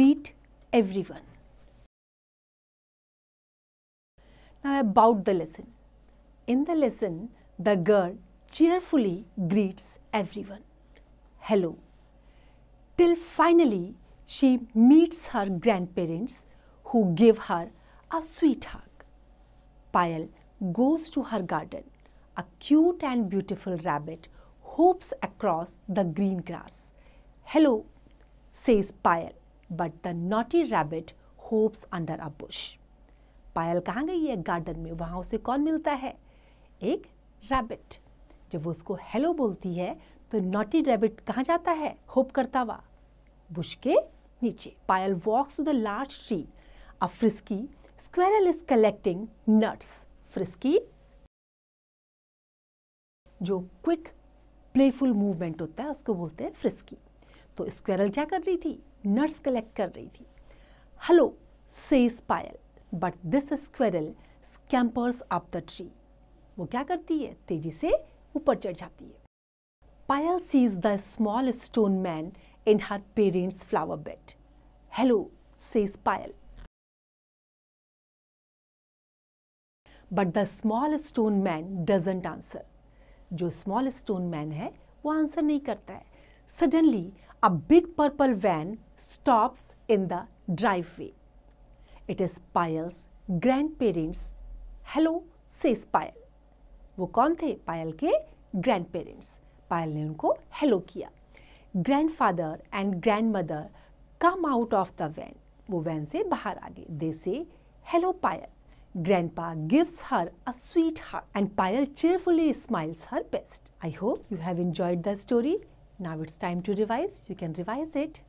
greet everyone. Now about the lesson. In the lesson, the girl cheerfully greets everyone. Hello. Till finally, she meets her grandparents who give her a sweet hug. Payal goes to her garden. A cute and beautiful rabbit hops across the green grass. Hello, says Payal. But the naughty rabbit hops under a bush Payal कहाँ गई है garden में वहाँ उसे कौन मिलता है एक रैबिट जब वो उसको हेलो बोलती है तो नॉटी रैबिट कहाँ जाता है होप करता हुआ बुश के नीचे Payal walks to the large tree a frisky squirrel is collecting nuts frisky जो क्विक प्लेफुल मूवमेंट होता है उसको बोलते हैं फ्रिस्की तो स्क्वेरल क्या कर रही थी नट्स कलेक्ट कर रही थी hello says Payal but this squirrel scampers up the tree वो क्या करती है तेजी से ऊपर चढ़ जाती है Payal sees the small stone man in her parents flower bed hello says Payal but the small stone man doesn't answer जो स्मॉल स्टोन मैन है वो आंसर नहीं करता है suddenly a big purple van stops in the driveway. It is Payal's grandparents. Hello, says Payal. Wo kaun the? ke grandparents. Payal ne unko Grandfather and grandmother come out of the van. Wo van se They say, hello Payal. Grandpa gives her a sweet hug and Payal cheerfully smiles her best. I hope you have enjoyed the story. Now it's time to revise. You can revise it.